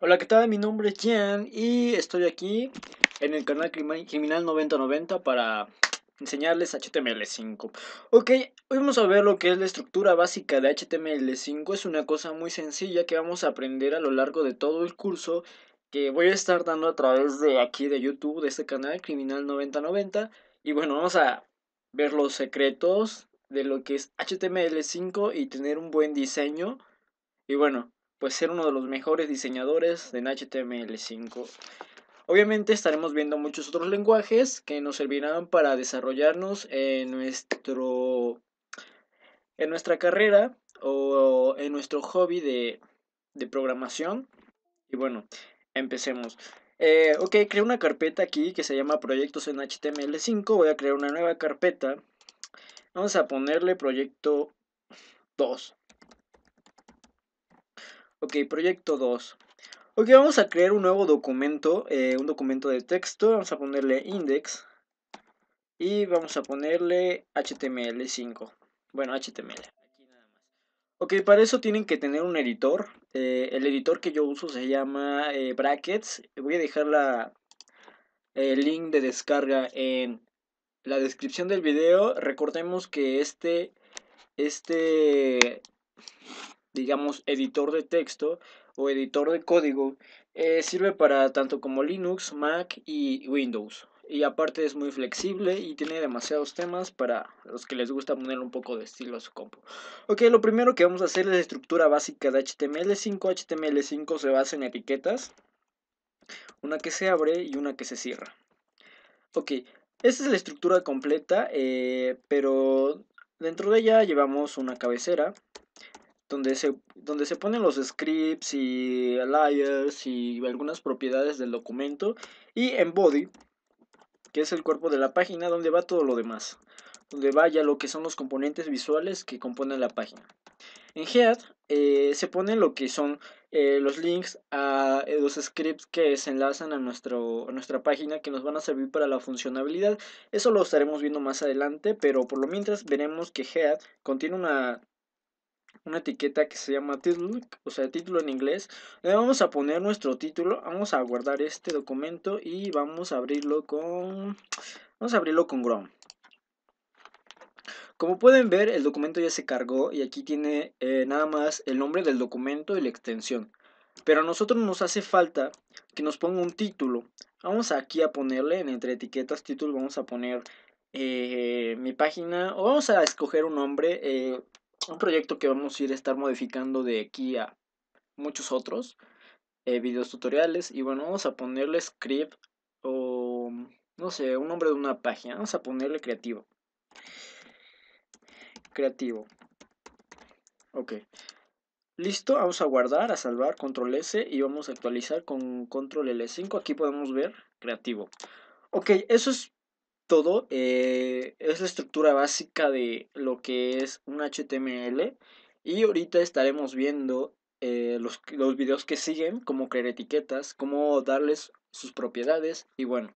Hola, ¿qué tal? Mi nombre es Jan y estoy aquí en el canal Criminal 9090 para enseñarles HTML5. Ok, hoy vamos a ver lo que es la estructura básica de HTML5. Es una cosa muy sencilla que vamos a aprender a lo largo de todo el curso que voy a estar dando a través de aquí de YouTube, de este canal Criminal 9090. Y bueno, vamos a ver los secretos de lo que es HTML5 y tener un buen diseño. Y bueno, pues ser uno de los mejores diseñadores en HTML5. Obviamente estaremos viendo muchos otros lenguajes que nos servirán para desarrollarnos en nuestro en nuestra carrera o en nuestro hobby de, programación. Y bueno, empecemos. Eh, ok, creo una carpeta aquí que se llama proyectos en HTML5. Voy a crear una nueva carpeta. Vamos a ponerle proyecto 2. Ok, proyecto 2. Ok, vamos a crear un nuevo documento, eh, un documento de texto, vamos a ponerle index y vamos a ponerle HTML5. Bueno, HTML. Ok, para eso tienen que tener un editor. Eh, el editor que yo uso se llama eh, Brackets. Voy a dejar la, el link de descarga en la descripción del video. Recordemos que este, este digamos, editor de texto o editor de código, eh, sirve para tanto como Linux, Mac y Windows. Y aparte es muy flexible y tiene demasiados temas para los que les gusta poner un poco de estilo a su compu. Ok, lo primero que vamos a hacer es la estructura básica de HTML5. HTML5 se basa en etiquetas, una que se abre y una que se cierra. Ok, esta es la estructura completa, eh, pero dentro de ella llevamos una cabecera, donde se, donde se ponen los scripts y layers y algunas propiedades del documento. Y en body, que es el cuerpo de la página, donde va todo lo demás. Donde vaya lo que son los componentes visuales que componen la página. En head eh, se ponen lo que son eh, los links a eh, los scripts que se enlazan a, a nuestra página que nos van a servir para la funcionalidad. Eso lo estaremos viendo más adelante, pero por lo mientras veremos que Head contiene una una etiqueta que se llama título, o sea, título en inglés. Le vamos a poner nuestro título, vamos a guardar este documento y vamos a abrirlo con vamos a abrirlo con Chrome. Como pueden ver, el documento ya se cargó y aquí tiene eh, nada más el nombre del documento y la extensión. Pero a nosotros nos hace falta que nos ponga un título. Vamos aquí a ponerle en entre etiquetas título, vamos a poner eh, mi página o vamos a escoger un nombre. Eh, un proyecto que vamos a ir a estar modificando de aquí a muchos otros eh, videos tutoriales y bueno vamos a ponerle script o no sé un nombre de una página vamos a ponerle creativo creativo ok listo vamos a guardar a salvar control s y vamos a actualizar con control l5 aquí podemos ver creativo ok eso es todo eh, es la estructura básica de lo que es un HTML y ahorita estaremos viendo eh, los, los videos que siguen, cómo crear etiquetas, cómo darles sus propiedades y bueno.